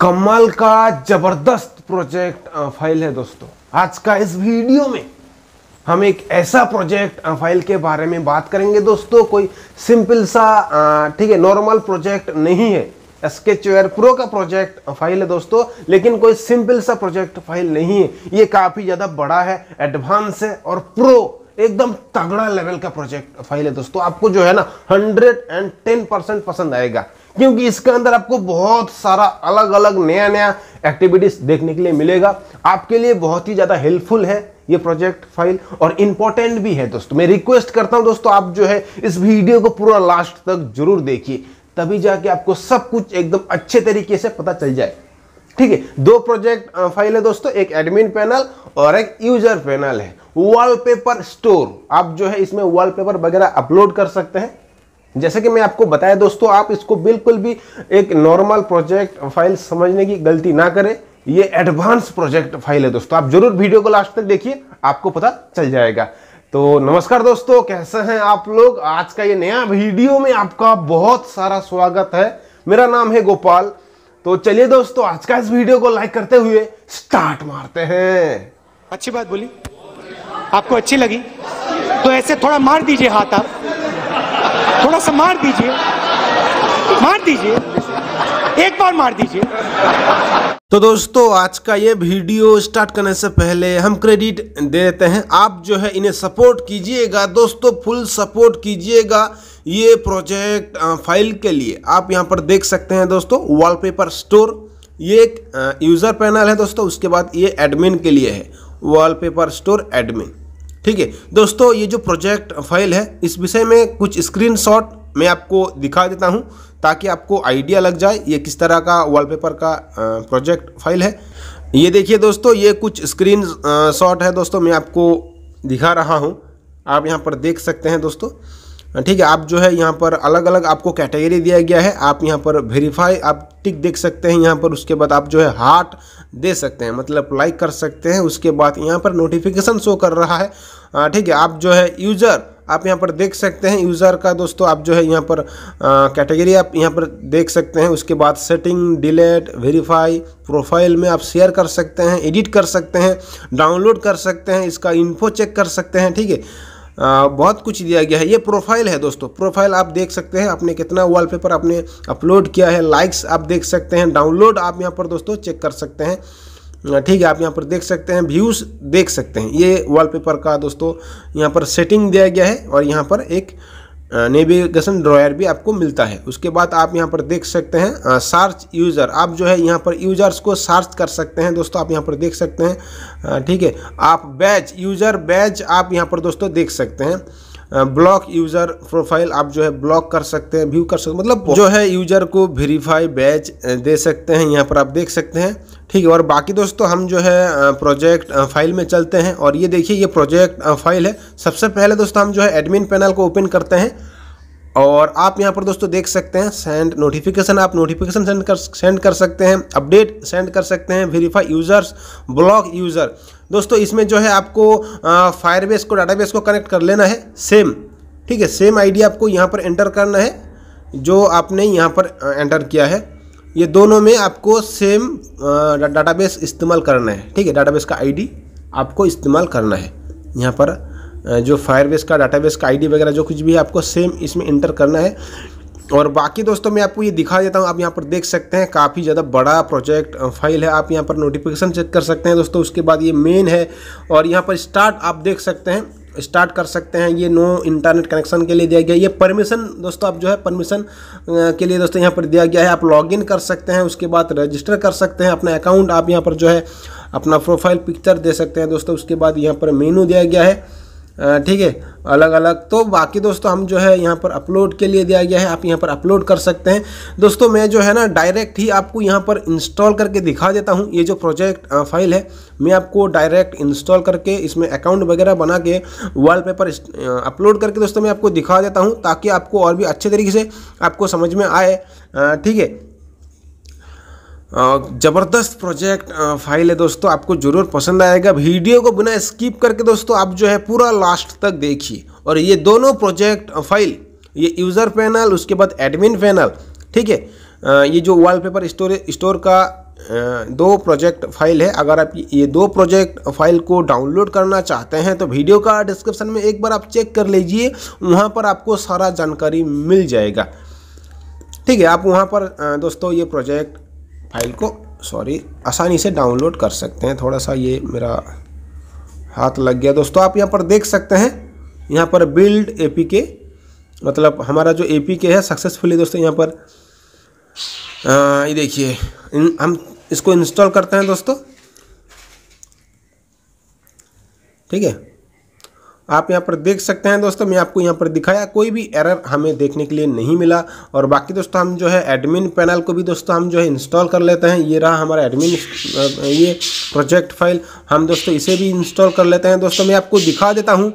कमल का जबरदस्त project file है दोस्तों आज का इस वीडियो में हम एक ऐसा प्रोजेक्ट फाइल के बारे में बात करेंगे दोस्तों कोई सिंपल सा ठीक है नॉर्मल प्रोजेक्ट नहीं है स्केचर प्रो का प्रोजेक्ट फाइल है दोस्तों लेकिन कोई सिंपल सा प्रोजेक्ट फाइल नहीं है ये काफ़ी ज़्यादा बड़ा है एडवांस है और प्रो एकदम तगड़ा लेवल का प्रोजेक्ट फाइल है दोस्तों आपको जो है ना हंड्रेड एंड टेन परसेंट पसंद आएगा क्योंकि इसके अंदर आपको बहुत सारा अलग अलग नया नया एक्टिविटीज़ देखने के लिए मिलेगा आपके लिए बहुत ही ज़्यादा हेल्पफुल है ये प्रोजेक्ट फाइल और इंपॉर्टेंट भी है दोस्तों मैं रिक्वेस्ट करता हूं दोस्तों आप जो है इस वीडियो को पूरा लास्ट तक जरूर देखिए तभी जाके आपको सब कुछ एकदम अच्छे तरीके से पता चल जाए ठीक है दो प्रोजेक्ट फाइल है दोस्तों एक एडमिन पैनल और एक यूजर पैनल है वॉलपेपर स्टोर आप जो है इसमें वॉलपेपर वगैरह अपलोड कर सकते हैं जैसे कि मैं आपको बताया दोस्तों आप इसको बिल्कुल भी एक नॉर्मल प्रोजेक्ट फाइल समझने की गलती ना करें ये एडवांस प्रोजेक्ट फाइल है दोस्तों आप जरूर वीडियो को लास्ट तक देखिए आपको पता चल जाएगा तो नमस्कार दोस्तों कैसे हैं आप लोग आज का ये नया वीडियो में आपका बहुत सारा स्वागत है मेरा नाम है गोपाल तो चलिए दोस्तों आज का इस वीडियो को लाइक करते हुए स्टार्ट मारते हैं अच्छी बात बोली आपको अच्छी लगी तो ऐसे थोड़ा मार दीजिए हाथ आप थोड़ा सा मार दीजिए मार दीजिए एक बार मार दीजिए तो दोस्तों आज का ये वीडियो स्टार्ट करने से पहले हम क्रेडिट दे देते हैं आप जो है इन्हें सपोर्ट कीजिएगा दोस्तों फुल सपोर्ट कीजिएगा ये प्रोजेक्ट फाइल के लिए आप यहाँ पर देख सकते हैं दोस्तों वॉलपेपर स्टोर ये एक यूज़र पैनल है दोस्तों उसके बाद ये एडमिन के लिए है वॉलपेपर स्टोर एडमिन ठीक है दोस्तों ये जो प्रोजेक्ट फाइल है इस विषय में कुछ स्क्रीनशॉट मैं आपको दिखा देता हूँ ताकि आपको आइडिया लग जाए ये किस तरह का वॉलपेपर का प्रोजेक्ट फाइल है ये देखिए दोस्तों ये कुछ स्क्रीन शॉट है दोस्तों मैं आपको दिखा रहा हूँ आप यहाँ पर देख सकते हैं दोस्तों ठीक है आप जो है यहाँ पर अलग अलग आपको कैटेगरी दिया गया है आप यहाँ पर वेरीफाई आप टिक देख सकते हैं यहाँ पर उसके बाद आप जो है हार्ट दे सकते हैं मतलब लाइक कर सकते हैं उसके बाद यहाँ पर नोटिफिकेशन शो कर रहा है ठीक है आप जो है यूज़र आप यहाँ पर देख सकते हैं यूज़र का दोस्तों आप जो है यहाँ पर कैटेगरी आप यहाँ पर देख सकते हैं उसके बाद सेटिंग डिलेट वेरीफाई प्रोफाइल में आप शेयर कर सकते हैं एडिट कर सकते हैं डाउनलोड कर सकते हैं इसका इन्फो चेक कर सकते हैं ठीक है आ, बहुत कुछ दिया गया है ये प्रोफाइल है दोस्तों प्रोफाइल आप देख सकते हैं आपने कितना वॉलपेपर आपने अपलोड किया है लाइक्स आप देख सकते हैं डाउनलोड आप यहाँ पर दोस्तों चेक कर सकते हैं ठीक है आप यहाँ पर देख सकते हैं व्यूज़ देख सकते हैं ये वॉलपेपर का दोस्तों यहाँ पर सेटिंग दिया गया है और यहाँ पर एक नेविगेशन ड्रॉयर भी आपको मिलता है उसके बाद आप यहाँ पर देख सकते हैं सार्च यूज़र आप जो है यहाँ पर यूज़र्स को सर्च कर सकते हैं दोस्तों आप यहाँ पर देख सकते हैं ठीक है आप बैच यूज़र बैच आप यहाँ पर दोस्तों देख सकते हैं ब्लॉक यूज़र प्रोफाइल आप जो है ब्लॉक कर सकते हैं व्यू कर सकते मतलब जो है यूज़र को वेरीफाई बैच दे सकते हैं यहाँ पर आप देख सकते हैं ठीक है और बाकी दोस्तों हम जो है प्रोजेक्ट फाइल में चलते हैं और ये देखिए ये प्रोजेक्ट फाइल है सबसे पहले दोस्तों हम जो है एडमिन पैनल को ओपन करते हैं और आप यहाँ पर दोस्तों देख सकते हैं सेंड नोटिफिकेशन आप नोटिफिकेशन सेंड कर सेंड कर सकते हैं अपडेट सेंड कर सकते हैं वेरीफाई यूज़र्स ब्लॉक यूज़र दोस्तों इसमें जो है आपको फायरबेस को डाटाबेस को कनेक्ट कर लेना है सेम ठीक है सेम आई आपको यहाँ पर एंटर करना है जो आपने यहाँ पर एंटर किया है ये दोनों में आपको सेम डाटाबेस इस्तेमाल करना है ठीक है डाटाबेस का आईडी आपको इस्तेमाल करना है यहाँ पर जो फायरबेस का डाटाबेस का आईडी वगैरह जो कुछ भी है आपको सेम इसमें इंटर करना है और बाकी दोस्तों मैं आपको ये दिखा देता हूँ आप यहाँ पर देख सकते हैं काफ़ी ज़्यादा बड़ा प्रोजेक्ट फाइल है आप यहाँ पर नोटिफिकेशन चेक कर सकते हैं दोस्तों उसके बाद ये मेन है और यहाँ पर स्टार्ट आप देख सकते हैं स्टार्ट कर सकते हैं ये नो इंटरनेट कनेक्शन के लिए दिया गया ये परमिशन दोस्तों आप जो है परमिशन के लिए दोस्तों यहाँ पर दिया गया है आप लॉगिन कर सकते हैं उसके बाद रजिस्टर कर सकते हैं अपना अकाउंट आप यहाँ पर जो है अपना प्रोफाइल पिक्चर दे सकते हैं दोस्तों उसके बाद यहाँ पर मेनू दिया गया है ठीक है अलग अलग तो बाकी दोस्तों हम जो है यहाँ पर अपलोड के लिए दिया गया है आप यहाँ पर अपलोड कर सकते हैं दोस्तों मैं जो है ना डायरेक्ट ही आपको यहाँ पर इंस्टॉल करके दिखा देता हूँ ये जो प्रोजेक्ट फाइल है मैं आपको डायरेक्ट इंस्टॉल करके इसमें अकाउंट वगैरह बना के वॉलपेपर अपलोड करके दोस्तों मैं आपको दिखा देता हूँ ताकि आपको और भी अच्छे तरीके से आपको समझ में आए ठीक है ज़बरदस्त प्रोजेक्ट फाइल है दोस्तों आपको ज़रूर पसंद आएगा वीडियो को बिना स्किप करके दोस्तों आप जो है पूरा लास्ट तक देखिए और ये दोनों प्रोजेक्ट फाइल ये यूज़र पैनल उसके बाद एडमिन पैनल ठीक है ये जो वॉलपेपर स्टोर स्टोर का दो प्रोजेक्ट फाइल है अगर आप ये दो प्रोजेक्ट फाइल को डाउनलोड करना चाहते हैं तो वीडियो का डिस्क्रिप्शन में एक बार आप चेक कर लीजिए वहाँ पर आपको सारा जानकारी मिल जाएगा ठीक है आप वहाँ पर दोस्तों ये प्रोजेक्ट फाइल को सॉरी आसानी से डाउनलोड कर सकते हैं थोड़ा सा ये मेरा हाथ लग गया दोस्तों आप यहाँ पर देख सकते हैं यहाँ पर बिल्ड ए के मतलब हमारा जो ए के है सक्सेसफुली दोस्तों यहाँ पर आ, ये देखिए हम इसको इंस्टॉल करते हैं दोस्तों ठीक है आप यहाँ पर देख सकते हैं दोस्तों मैं आपको यहाँ पर दिखाया कोई भी एरर हमें देखने के लिए नहीं मिला और बाकी दोस्तों हम जो है एडमिन पैनल को भी दोस्तों हम जो है इंस्टॉल कर लेते हैं ये रहा हमारा एडमिन ये प्रोजेक्ट फाइल हम दोस्तों इसे भी इंस्टॉल कर लेते हैं दोस्तों मैं आपको दिखा देता हूँ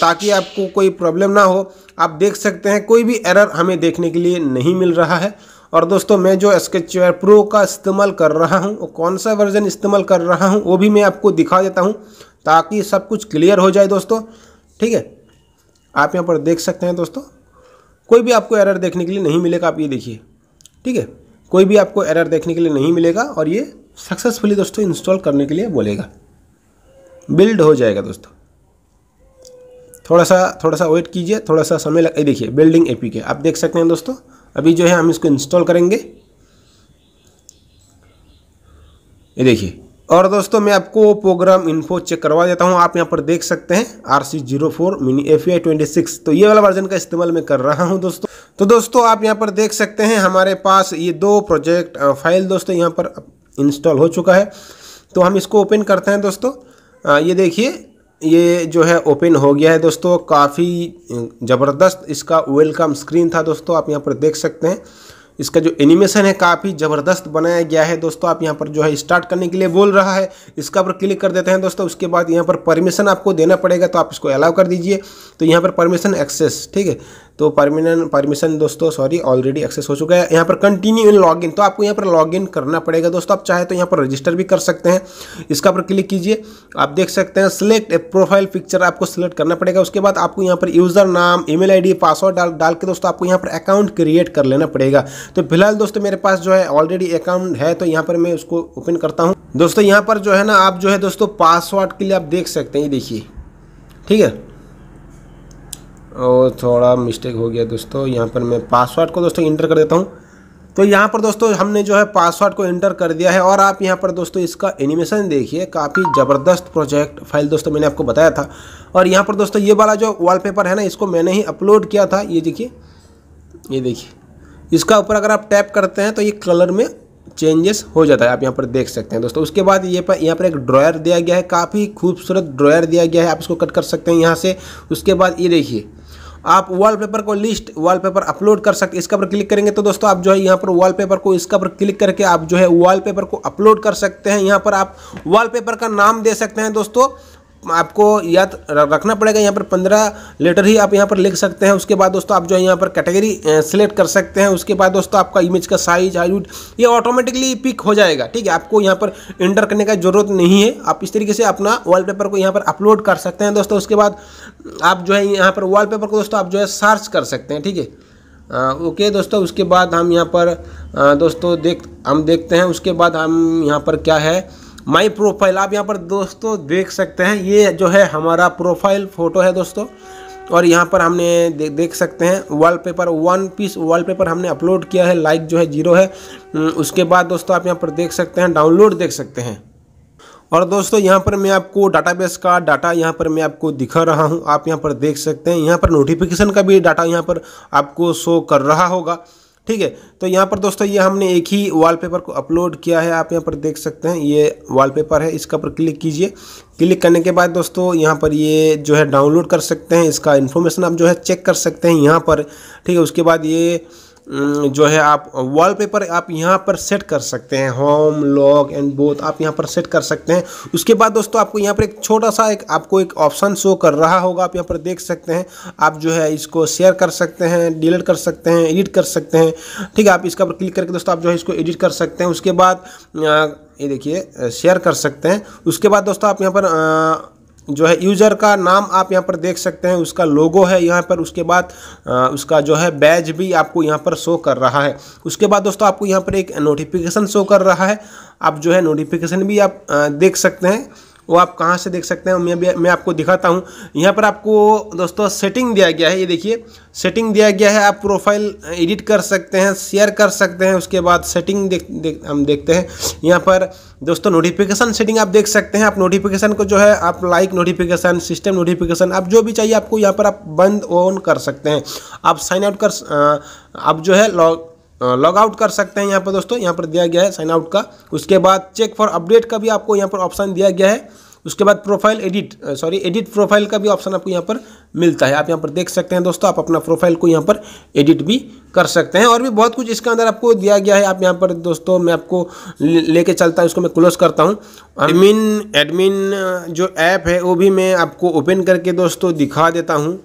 ताकि आपको कोई प्रॉब्लम ना हो आप देख सकते हैं कोई भी एरर हमें देखने के लिए नहीं मिल रहा है और दोस्तों मैं जो स्केच प्रो का इस्तेमाल कर रहा हूँ और कौन सा वर्जन इस्तेमाल कर रहा हूँ वो भी मैं आपको दिखा देता हूँ ताकि सब कुछ क्लियर हो जाए दोस्तों ठीक है आप यहाँ पर देख सकते हैं दोस्तों कोई भी आपको एरर देखने के लिए नहीं मिलेगा आप ये देखिए ठीक है कोई भी आपको एरर देखने के लिए नहीं मिलेगा और ये सक्सेसफुली दोस्तों इंस्टॉल करने के लिए बोलेगा बिल्ड हो जाएगा दोस्तों थोड़ा सा थोड़ा सा वेट कीजिए थोड़ा सा समय लग देखिए बिल्डिंग ए के आप देख सकते हैं दोस्तों अभी जो है हम इसको इंस्टॉल करेंगे ये देखिए और दोस्तों मैं आपको प्रोग्राम इन्फो चेक करवा देता हूँ आप यहाँ पर देख सकते हैं R C zero four mini F I twenty six तो ये वाला वर्जन का इस्तेमाल मैं कर रहा हूँ दोस्तों तो दोस्तों आप यहाँ पर देख सकते हैं हमारे पास ये दो प्रोजेक्ट फाइल दोस्तों यहाँ पर इंस्टॉल हो चुका है तो हम इसको ओपन करते हैं दोस्तों आ, ये देखिए ये जो है ओपन हो गया है दोस्तों काफ़ी ज़बरदस्त इसका वेलकम स्क्रीन था दोस्तों आप यहाँ पर देख सकते हैं इसका जो एनिमेशन है काफ़ी ज़बरदस्त बनाया गया है दोस्तों आप यहाँ पर जो है स्टार्ट करने के लिए बोल रहा है इसका पर क्लिक कर देते हैं दोस्तों उसके बाद यहाँ पर परमिशन आपको देना पड़ेगा तो आप इसको अलाउ कर दीजिए तो यहाँ पर परमिशन एक्सेस ठीक है तो परमिनन परमिशन दोस्तों सॉरी ऑलरेडी एक्सेस हो चुका है यहाँ पर कंटिन्यू इन लॉगिन तो आपको यहाँ पर लॉगिन करना पड़ेगा दोस्तों आप चाहे तो यहाँ पर रजिस्टर भी कर सकते हैं इसका पर क्लिक कीजिए आप देख सकते हैं सिलेक्ट प्रोफाइल पिक्चर आपको सिलेक्ट करना पड़ेगा उसके बाद आपको यहाँ पर यूज़र नाम ई मेल पासवर्ड डाल डाल के दोस्तों आपको यहाँ पर अकाउंट क्रिएट कर लेना पड़ेगा तो फिलहाल दोस्तों मेरे पास जो है ऑलरेडी अकाउंट है तो यहाँ पर मैं उसको ओपन करता हूँ दोस्तों यहाँ पर जो है ना आप जो है दोस्तों पासवर्ड के लिए आप देख सकते हैं ये देखिए ठीक है और थोड़ा मिस्टेक हो गया दोस्तों यहाँ पर मैं पासवर्ड को दोस्तों इंटर कर देता हूँ तो यहाँ पर दोस्तों हमने जो है पासवर्ड को इंटर कर दिया है और आप यहाँ पर दोस्तों इसका एनिमेशन देखिए काफ़ी ज़बरदस्त प्रोजेक्ट फाइल दोस्तों मैंने आपको बताया था और यहाँ पर दोस्तों ये वाला जो वॉलपेपर है ना इसको मैंने ही अपलोड किया था ये देखिए ये देखिए इसका ऊपर अगर आप टैप करते हैं तो ये कलर में चेंजेस हो जाता है आप यहाँ पर देख सकते हैं दोस्तों उसके बाद ये पर यहाँ पर एक ड्रॉयर दिया गया है काफ़ी खूबसूरत ड्रॉयर दिया गया है आप इसको कट कर सकते हैं यहाँ से उसके बाद ये देखिए आप वॉलपेपर को लिस्ट वॉलपेपर अपलोड कर सकते इसका पर क्लिक करेंगे तो दोस्तों आप जो है यहाँ पर वॉलपेपर को इसका पर क्लिक करके आप जो है वॉलपेपर को अपलोड कर सकते हैं यहाँ पर आप वॉलपेपर का नाम दे सकते हैं दोस्तों आपको याद तो रखना पड़ेगा यहाँ पर पंद्रह लेटर ही आप यहाँ पर लिख सकते हैं उसके बाद दोस्तों आप जो है यहाँ पर कैटेगरी सेलेक्ट कर सकते हैं उसके बाद दोस्तों आपका इमेज का साइज हाइट ये ऑटोमेटिकली पिक हो जाएगा ठीक है आपको यहाँ पर इंटर करने का ज़रूरत नहीं है आप इस तरीके से अपना वॉलपेपर को यहाँ पर अपलोड कर सकते हैं दोस्तों उसके बाद आप जो है यहाँ पर वॉलपेपर को दोस्तों आप जो है सर्च कर सकते हैं ठीक है आ, ओके दोस्तों उसके बाद हम यहाँ पर आ, दोस्तों देख हम देखते हैं उसके बाद हम यहाँ पर क्या है माय प्रोफाइल आप यहाँ पर दोस्तों देख सकते हैं ये जो है हमारा प्रोफाइल फ़ोटो है दोस्तों और यहाँ पर हमने दे, देख सकते हैं वॉलपेपर वन पीस वॉलपेपर हमने अपलोड किया है लाइक जो है जीरो है हम्म, उसके बाद दोस्तों आप यहाँ पर देख सकते हैं डाउनलोड देख सकते हैं और दोस्तों यहाँ पर मैं आपको डाटाबेस का डाटा यहाँ पर मैं आपको दिखा रहा हूँ आप यहाँ पर देख सकते हैं यहाँ पर नोटिफिकेशन का भी डाटा यहाँ पर आपको शो कर रहा होगा ठीक है तो यहाँ पर दोस्तों ये हमने एक ही वॉलपेपर को अपलोड किया है आप यहाँ पर देख सकते हैं ये वॉलपेपर है इसका पर क्लिक कीजिए क्लिक करने के बाद दोस्तों यहाँ पर ये जो है डाउनलोड कर सकते हैं इसका इन्फॉर्मेशन आप जो है चेक कर सकते हैं यहाँ पर ठीक है उसके बाद ये हम्म, जो है आप वॉलपेपर आप यहाँ पर सेट कर सकते हैं होम लॉक एंड बोथ आप यहाँ पर सेट कर सकते हैं उसके बाद दोस्तों आपको यहाँ पर एक छोटा सा एक आपको एक ऑप्शन शो कर रहा होगा आप यहाँ पर देख सकते हैं आप जो है इसको शेयर कर सकते हैं डिलीट कर सकते हैं एडिट कर सकते हैं ठीक है आप इसका पर क्लिक करके दोस्तों आप जो है इसको एडिट कर सकते हैं उसके बाद ये देखिए शेयर कर सकते हैं उसके बाद दोस्तों आप यहाँ पर जो है यूज़र का नाम आप यहाँ पर देख सकते हैं उसका लोगो है यहाँ पर उसके बाद आ, उसका जो है बैज भी आपको यहाँ पर शो कर रहा है उसके बाद दोस्तों आपको यहाँ पर एक नोटिफिकेशन शो कर रहा है आप जो है नोटिफिकेशन भी आप आ, देख सकते हैं वो आप कहाँ से देख सकते हैं मैं भी मैं आपको दिखाता हूँ यहाँ पर आपको दोस्तों सेटिंग दिया गया है ये देखिए सेटिंग दिया गया है आप प्रोफाइल एडिट कर सकते हैं शेयर कर सकते हैं उसके बाद सेटिंग देख, देख हम देखते हैं यहाँ पर दोस्तों नोटिफिकेशन सेटिंग आप देख सकते हैं आप नोटिफिकेशन को जो है आप लाइक नोटिफिकेशन सिस्टम नोटिफिकेशन आप जो भी चाहिए आपको यहाँ पर आप बंद ऑन कर सकते हैं आप साइन आउट कर आप जो है लॉग लॉग आउट कर सकते हैं यहाँ पर दोस्तों यहाँ पर दिया गया है साइन आउट का उसके बाद चेक फॉर अपडेट का भी आपको यहाँ पर ऑप्शन दिया गया है उसके बाद profile edit sorry edit profile का भी ऑप्शन आपको यहाँ पर मिलता है आप यहाँ पर देख सकते हैं दोस्तों आप अपना प्रोफाइल को यहाँ पर एडिट भी कर सकते हैं और भी बहुत कुछ इसके अंदर आपको दिया गया है आप यहाँ पर दोस्तों मैं आपको लेके चलता हूँ इसको मैं क्लोज करता हूँ एडमिन एडमिन जो ऐप है वो भी मैं आपको ओपन करके दोस्तों दिखा देता हूँ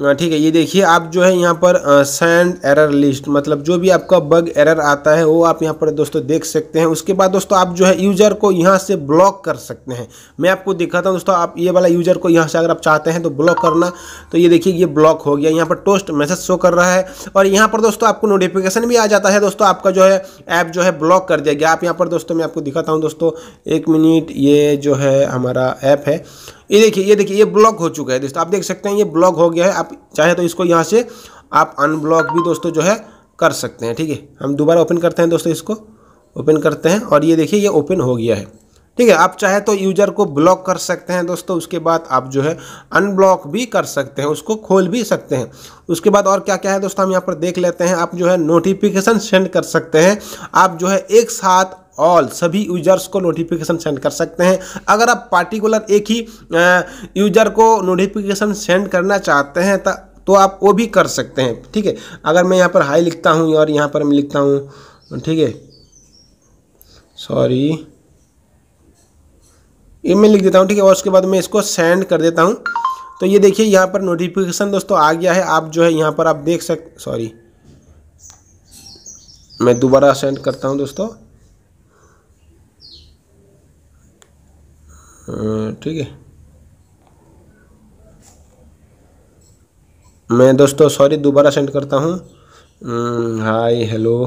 हाँ, ठीक है ये देखिए आप जो है यहाँ पर सैंड एरर लिस्ट मतलब जो भी आपका बग एरर आता है वो आप यहाँ पर दोस्तों देख सकते हैं उसके बाद दोस्तों आप जो है यूज़र को यहाँ से ब्लॉक कर सकते हैं मैं आपको दिखाता हूँ दोस्तों आप ये वाला यूज़र को यहाँ से अगर आप चाहते हैं तो ब्लॉक करना तो ये देखिए ये ब्लॉक हो गया यहाँ पर टोस्ट मैसेज शो कर रहा है और यहाँ पर दोस्तों आपको नोटिफिकेशन भी आ जाता है दोस्तों आपका जो है ऐप जो है ब्लॉक कर दिया गया आप यहाँ पर दोस्तों मैं आपको दिखाता हूँ दोस्तों एक मिनट ये जो है हमारा ऐप है ये देखिए ये देखिए ये ब्लॉक हो चुका है दोस्तों आप देख सकते हैं ये ब्लॉक हो गया है आप चाहे तो इसको यहाँ से आप अनब्लॉक भी दोस्तों जो है कर सकते हैं ठीक है हम दोबारा ओपन करते हैं दोस्तों इसको ओपन करते हैं और ये देखिए ये ओपन हो गया है ठीक है आप चाहे तो यूजर को ब्लॉक कर सकते हैं दोस्तों उसके बाद आप जो है अनब्लॉक भी कर सकते हैं उसको खोल भी सकते हैं उसके बाद और क्या क्या है दोस्तों हम यहाँ पर देख लेते हैं आप जो है नोटिफिकेशन सेंड कर सकते हैं आप जो है एक साथ ऑल सभी यूजर्स को नोटिफिकेशन सेंड कर सकते हैं अगर आप पार्टिकुलर एक ही यूजर को नोटिफिकेशन सेंड करना चाहते हैं तो आप वो भी कर सकते हैं ठीक है अगर मैं यहाँ पर हाई लिखता हूँ और यहाँ पर मैं लिखता हूँ ठीक है सॉरी ई मेल लिख देता हूँ ठीक है और उसके बाद मैं इसको सेंड कर देता हूँ तो ये देखिए यहाँ पर नोटिफिकेशन दोस्तों आ गया है आप जो है यहाँ पर आप देख सक सॉरी मैं दोबारा सेंड करता हूँ दोस्तों अं, ठीक है मैं दोस्तों सॉरी दोबारा सेंड करता हूँ हाय अं, हेलो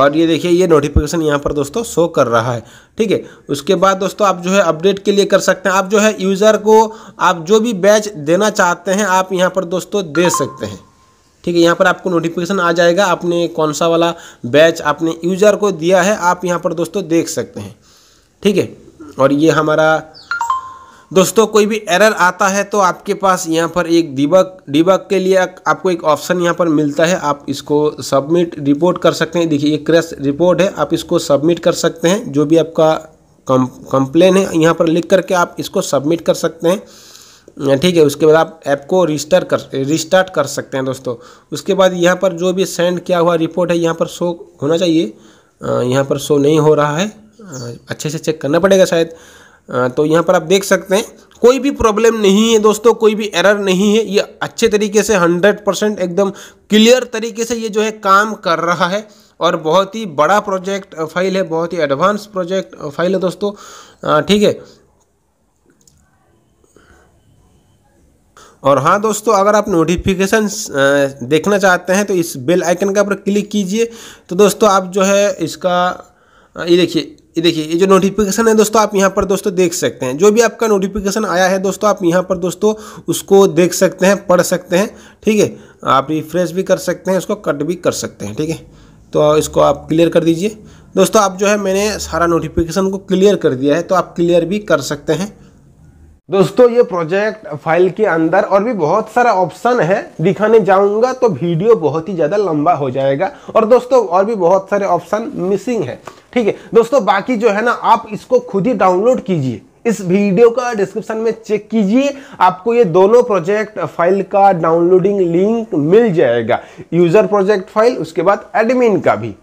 और ये देखिए ये नोटिफिकेशन यहाँ पर दोस्तों शो कर रहा है ठीक है उसके बाद दोस्तों आप जो है अपडेट के लिए कर सकते हैं आप जो है यूज़र को आप जो भी बैच देना चाहते हैं आप यहाँ पर दोस्तों दे सकते हैं ठीक है यहाँ पर आपको नोटिफिकेशन आ जाएगा आपने कौन सा वाला बैच आपने यूज़र को दिया है आप यहाँ पर दोस्तों देख सकते हैं ठीक है और ये हमारा दोस्तों कोई भी एरर आता है तो आपके पास यहाँ पर एक डिबक डिबक के लिए आपको एक ऑप्शन यहाँ पर मिलता है आप इसको सबमिट रिपोर्ट कर सकते हैं देखिए ये क्रैश रिपोर्ट है आप इसको सबमिट कर सकते हैं जो भी आपका कंप्लेन है यहाँ पर लिख करके आप इसको सबमिट कर सकते हैं ठीक है उसके बाद आप ऐप को रजिस्टर कर रिस्टार्ट कर सकते हैं दोस्तों उसके बाद यहाँ पर जो भी सेंड किया हुआ रिपोर्ट है यहाँ पर शो होना चाहिए यहाँ पर शो नहीं हो रहा है अच्छे से चेक करना पड़ेगा शायद तो यहाँ पर आप देख सकते हैं कोई भी प्रॉब्लम नहीं है दोस्तों कोई भी एरर नहीं है ये अच्छे तरीके से 100 परसेंट एकदम क्लियर तरीके से ये जो है काम कर रहा है और बहुत ही बड़ा प्रोजेक्ट फाइल है बहुत ही एडवांस प्रोजेक्ट फाइल है दोस्तों ठीक है और हाँ दोस्तों अगर आप नोटिफिकेशन देखना चाहते हैं तो इस बेल आइकन का पर क्लिक कीजिए तो दोस्तों आप जो है इसका ये देखिए ये देखिए ये जो नोटिफिकेशन है दोस्तों आप यहाँ पर दोस्तों देख सकते हैं जो भी आपका नोटिफिकेशन आया है दोस्तों आप यहाँ पर दोस्तों उसको देख सकते हैं पढ़ सकते हैं ठीक है आप रिफ्रेश भी कर सकते हैं उसको कट भी कर सकते हैं ठीक है तो इसको आप क्लियर कर दीजिए दोस्तों आप जो है मैंने सारा नोटिफिकेशन को क्लियर कर दिया है तो आप क्लियर भी कर सकते हैं दोस्तों ये प्रोजेक्ट फाइल के अंदर और भी बहुत सारा ऑप्शन है दिखाने जाऊंगा तो वीडियो बहुत ही ज़्यादा लंबा हो जाएगा और दोस्तों और भी बहुत सारे ऑप्शन मिसिंग है ठीक है दोस्तों बाकी जो है ना आप इसको खुद ही डाउनलोड कीजिए इस वीडियो का डिस्क्रिप्शन में चेक कीजिए आपको ये दोनों प्रोजेक्ट फाइल का डाउनलोडिंग लिंक मिल जाएगा यूजर प्रोजेक्ट फाइल उसके बाद एडमिन का भी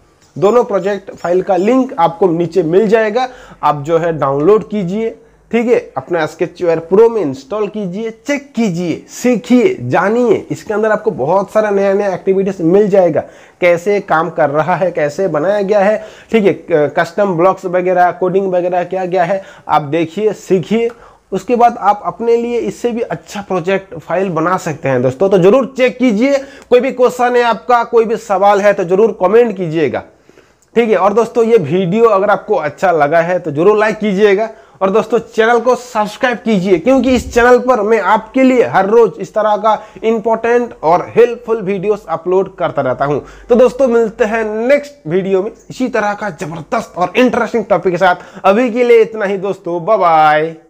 दोनों प्रोजेक्ट फाइल का लिंक आपको नीचे मिल जाएगा आप जो है डाउनलोड कीजिए ठीक है अपना स्केचवेयर प्रो में इंस्टॉल कीजिए चेक कीजिए सीखिए जानिए इसके अंदर आपको बहुत सारा नया नया एक्टिविटीज मिल जाएगा कैसे काम कर रहा है कैसे बनाया गया है ठीक है कस्टम ब्लॉक्स वगैरह कोडिंग वगैरह क्या गया है आप देखिए सीखिए उसके बाद आप अपने लिए इससे भी अच्छा प्रोजेक्ट फाइल बना सकते हैं दोस्तों तो जरूर चेक कीजिए कोई भी क्वेश्चन है आपका कोई भी सवाल है तो जरूर कॉमेंट कीजिएगा ठीक है और दोस्तों ये वीडियो अगर आपको अच्छा लगा है तो जरूर लाइक कीजिएगा और दोस्तों चैनल को सब्सक्राइब कीजिए क्योंकि इस चैनल पर मैं आपके लिए हर रोज इस तरह का इंपॉर्टेंट और हेल्पफुल वीडियोस अपलोड करता रहता हूं तो दोस्तों मिलते हैं नेक्स्ट वीडियो में इसी तरह का जबरदस्त और इंटरेस्टिंग टॉपिक के साथ अभी के लिए इतना ही दोस्तों बाय